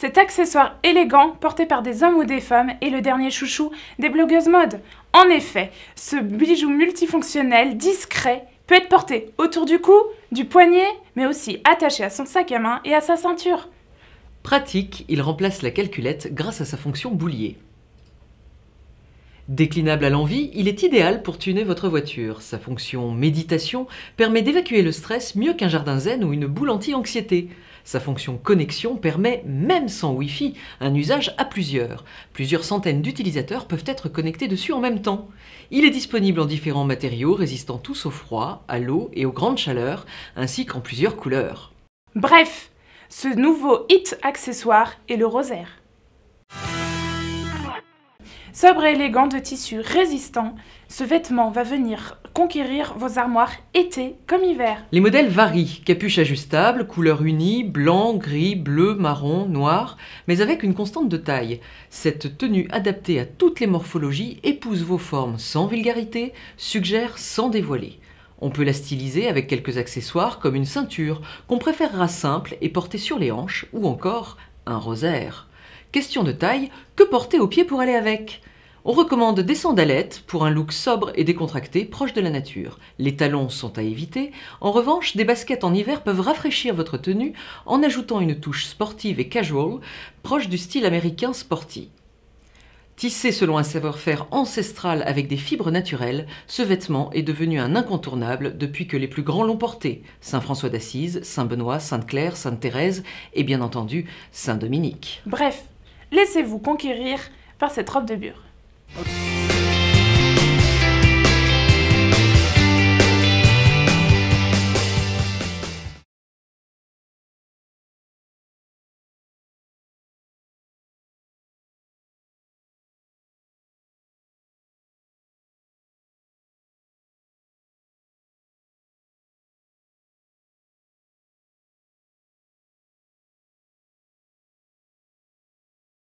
Cet accessoire élégant porté par des hommes ou des femmes est le dernier chouchou des blogueuses mode. En effet, ce bijou multifonctionnel, discret, peut être porté autour du cou, du poignet, mais aussi attaché à son sac à main et à sa ceinture. Pratique, il remplace la calculette grâce à sa fonction boulier. Déclinable à l'envie, il est idéal pour tuner votre voiture. Sa fonction méditation permet d'évacuer le stress mieux qu'un jardin zen ou une boule anti-anxiété. Sa fonction connexion permet, même sans Wi-Fi, un usage à plusieurs. Plusieurs centaines d'utilisateurs peuvent être connectés dessus en même temps. Il est disponible en différents matériaux résistant tous au froid, à l'eau et aux grandes chaleurs, ainsi qu'en plusieurs couleurs. Bref, ce nouveau hit accessoire est le rosaire. Sobre et élégant de tissu résistant, ce vêtement va venir conquérir vos armoires été comme hiver. Les modèles varient, capuche ajustable, couleur unie, blanc, gris, bleu, marron, noir, mais avec une constante de taille. Cette tenue adaptée à toutes les morphologies épouse vos formes sans vulgarité, suggère sans dévoiler. On peut la styliser avec quelques accessoires comme une ceinture qu'on préférera simple et portée sur les hanches ou encore un rosaire. Question de taille, que porter aux pieds pour aller avec on recommande des sandalettes pour un look sobre et décontracté proche de la nature. Les talons sont à éviter. En revanche, des baskets en hiver peuvent rafraîchir votre tenue en ajoutant une touche sportive et casual proche du style américain sporty. Tissé selon un savoir-faire ancestral avec des fibres naturelles, ce vêtement est devenu un incontournable depuis que les plus grands l'ont porté Saint François d'Assise, Saint Benoît, Sainte Claire, Sainte Thérèse et bien entendu Saint Dominique. Bref, Laissez-vous conquérir par cette robe de bure.